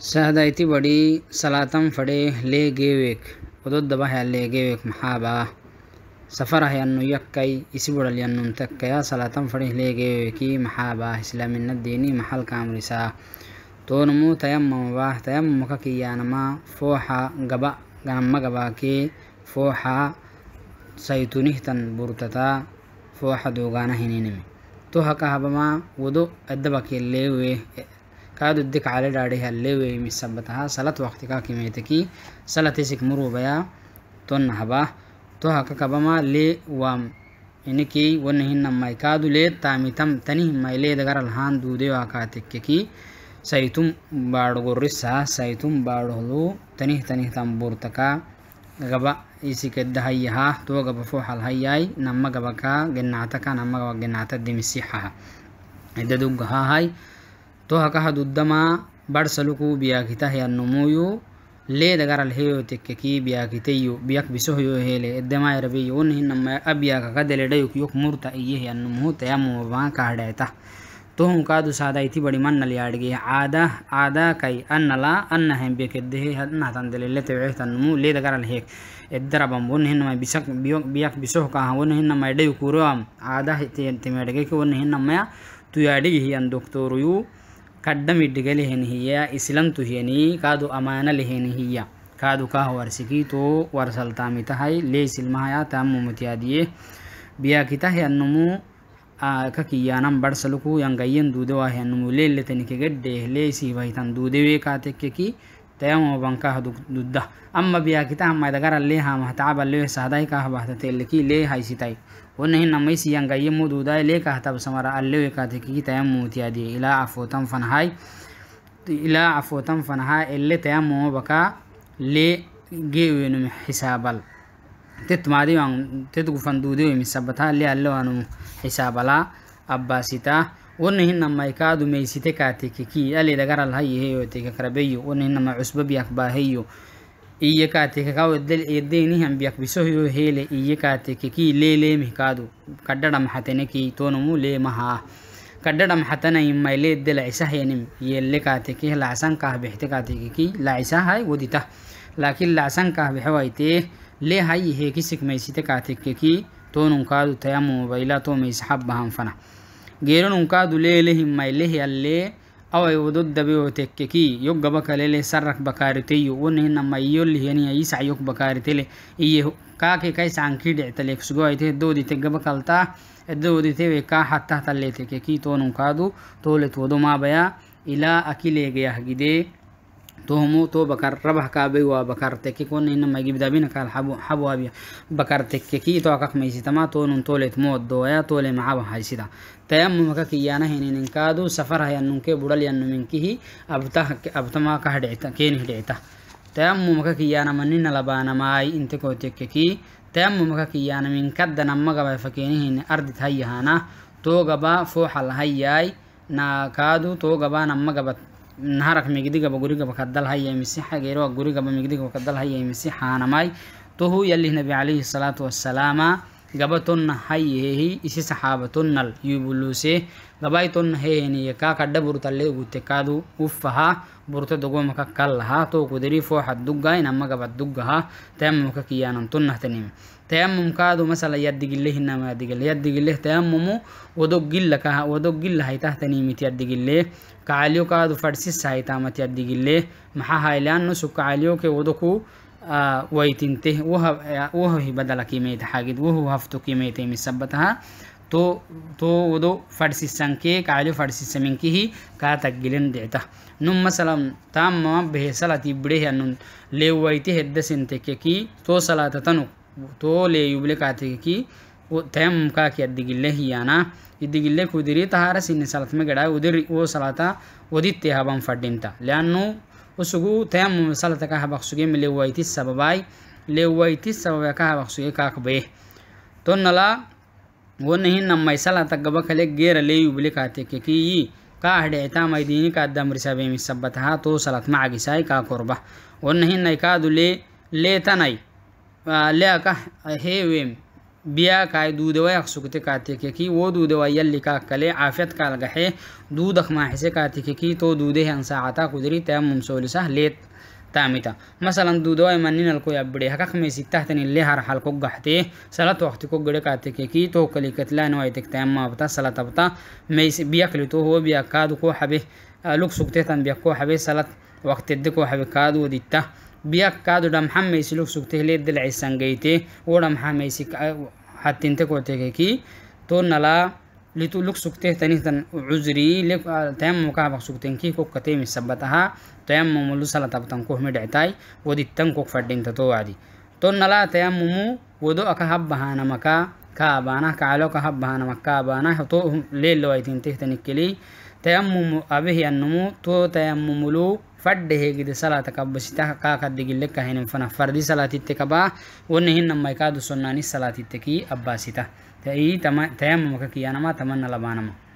سهدايتي بدي سلاتم فدي لي جيويك ودود بها لي جيويك محابا سفره ينو يكاي يسبر ينو تكيا سلاتم فدي لي جيويكي محابا اسلام الديني محل كامرسا تونمو تيمم باه تيمم ككيانما فوحا غبا غنما غباكي فوحا سيتونيهتن بورتتا فوحا دوغانا هنينمي تو هكا هبما ودو ادبكي ليوي kaadu dikcale dhaadhihalewey misanbataha salat waktika kimeteki salatisik murubaya tonna habah toha kakabama le wam iniki wana hinamai kaadu le taamitam tani himmai le dagaralhaan duudewa kaatekkeki saytum baadhogorrisa saytum baadhohlu tanih tanih tamburtaka gaba isikedahayyaha to gaba foxalhayyai nama gabaka genactaka nama gaba genacta demisihaha idadugahahai तो हकहदुद्दमा बड़ सलुकु ब्याघित अन्नुमुयु ले दगर अलहेयो तेक्की ब्याघित यु ब्यक विसुहयो हेले यद्यमा रवि यो नि नम अब्याक कदलेडयुक युक मूर्त ये अन्नुमु तयमुवा काडैता तो हूँ का दुसादा इति बड़ी मन नलियाड़गी आदा आदा कई अन्नला अन्न हैं बे के दे अन्ना तन दिले ले तेवे तन्नु ले दगर अलहेक इधर अब हम वो नहीं नमय बिशक बियक बिशोह का हम वो नहीं नमय डे कुरो आदा ते ते मेड़गे कि वो नहीं नमय तुयाड़ी ही अन्दुक्तोरुयू කඩ්ඩ මිඩ්ඩිග ලෙහෙනහිය ඉසිලම්තුහියනී කාදු අමාන ලෙහෙනහිය කාදුකා වර්සිකී තෝ වර්සල්තාමිතහයි ලේ සිල්මහයා තම් මුමතියාදියේ බියාකිතා යන්නුමු ka kiyyaanam barsa lukuu yangayyen duude waa hennumu leelletenike gedhe leesii wahitan duude weekaa tekkeki تيمم بنكاه دوده أما بيا كتاب ما دقر ليها مهتعب اللي سهداي كاه بحثت اللي ليه هاي سيتاي ونه نما يسي ينغا يمو دودا ليه كاه تب سمرا اللي كاتكي تيمم تيادي إلى عفو تم فنهاي إلى عفو تم فنهاي اللي تيمم بكا لي جيوينو حسابل تتمادي وان تتقفن دودي ومسبتها اللي اللي وانو حسابلا أباسيتا ونهن ما يكادو ميسيتي كاتيكي كي ألي دقر الهي هيو تيكا كربيو ونهن ما عسبة بيك باهيو إيه كاتيكي كاو الدل إيديني هم بيك بسوهيو هيلي إيه كاتيكي كي لي لي مهكادو كدرم حتيني كي تونمو لي مها كدرم حتنا يما لي الدل عيساه ينم يلي كاتيكي لعسان كاه بيحتي كاتيكي كي لعيساه هاي وديته لكن لعسان كاه بحوايته لي هاي هيكي سيك ميسيتي كاتيكي كي تونم كادو تيامو موبايلاتو ميسحب بهم فنه geelon unkaadu leelehimaileh alle awai wododdabeotekkeki yogga bakalele sarrak bakaariteyo wonehina mayyolihiyaniya yisac yog bakaaritele iye kaake kaisacankii dhictaleek sugoaiteh doodite gabakaltaa dooditewe kaa hattah talleetekkeki toonunkaadu toolet wodo maabaya ilaa akileegayah gidee توهمو تو بكر ربح كابي وبكر تكيكون إن ما يجيب دابين كال حبو حبو أبي بكر تكيكي تو أكاك ميسي تما تو نون تولت موت دويا تولي معابا هاي سيدا تيمم كاك يانا هنين انكادو سفر هيا نونكي بدل يانو منكيه أبتا أبتما كهدعتا كين هدعتا تيمم كاك يانا منين لبانا ماي انتكو تكيكي تيمم كاك يانا من كدنا مغبا فكينهن أردت هيا هانا تو غبا فوحل هياي ناكادو تو غبا نمغبت naharak migdigaba gurigaba ka dalhaya misi xageeroa gurigaba migdigaba ka dalhaya misi xaanamay tohu yalih nabi calayhi salaatu wasalaama gabatonna hayyeehi isi saxaabatonnal yubuluusee gabaytonna heeniye kaa kadha burtallee ugutte kaadu uffahaa burta dogomaka kallahaa tookudirii fooxad duggaa inama gabad duggahaa tayamumka kiyyaanantunnahtenim تيمم كادو مثلا يدقله إنما يدقله يدقله تيممو ودقله كه ودقله هاي تهتني مت يدقله كعليو كادو فرسيس هاي تامت يدقله محاها لأنه سك عليو كودكو वैतिनते वह वह ही बदल की मेत हागिद वह हफ्तों की मेत मिसबत हाँ तो तो वो दो फर्सी संख्य काजो फर्सी समय की ही का तगिलन देता नुम सलम ताम मम भेसल अति बड़े अनु ले वैति हेद सिंत के कि तो सला तनु तो ले युबले का थे कि वो तैम का कि अद्दि गिल्ले ही आना इद्दि गिल्ले कुदिरी तहारा सिन्न सलत में गड़ा उदिर वो सलाता उदित्य हम फटिनता लानू usugu tayamum salata ka habaqsuge me lewayti sababai lewayti sababa ka habaqsuge kaakbaye to nala wo नहीं नम्मई सलाता गबा खले गेर ले युबले काते के की का हडेता मैदीनी का दमर सबे में सबत हा तो सलात मागिसाई का कोरबा वो नहीं नई का दुले लेता नई ले का हे वेम بياكاي دودواي خسوكتي كاتيكيكي و دودواي يلي كاكالي عافيت كالغحي دودخ ماحسي كاتيكيكي تو دوده انساعتا قدري تيمم سولسه ليت تامتا مثلا دودواي منين الكو يبدي حقق مي ستهتن اللي هر حال كو غحتي صلاه وقت كو غدي كاتيكيكي تو كليكتلا نواي تك تيم ما بتا صلاه بتا مي بياكلي تو هو بياكادو كو حبي لوك سوكتي تن بياكو حبي صلاه وقت دكو حبي كادو ديتا biyakkaaduudha maxaa maysi lugsugte hilee dilcisan geyte wudha maxaa maysi hatinte kotekeki tonalaa litu lugsugte tanihtan cuzrii tayamamkahabak sugtenki kokkatee misabataha tayamamu lusalatabtan kohmidhectay wadittan kok fadhinta towaadi tonalaa tayamumu wodo aka habbahanamaka kaabaanah kacalo ka habbahanama kaabaanah to leelowaytintehtanikkelii tayammumu abehiyannumu to tayammumulu فد هيجد صلاة كبسيتها كاكا دقل لك هين فنا فردي صلاة تتكبا ونهن نما يكادو سناني صلاة تتكي أباسيتها تأيي تيام مكاكي أنا ما تمنى لبانا ما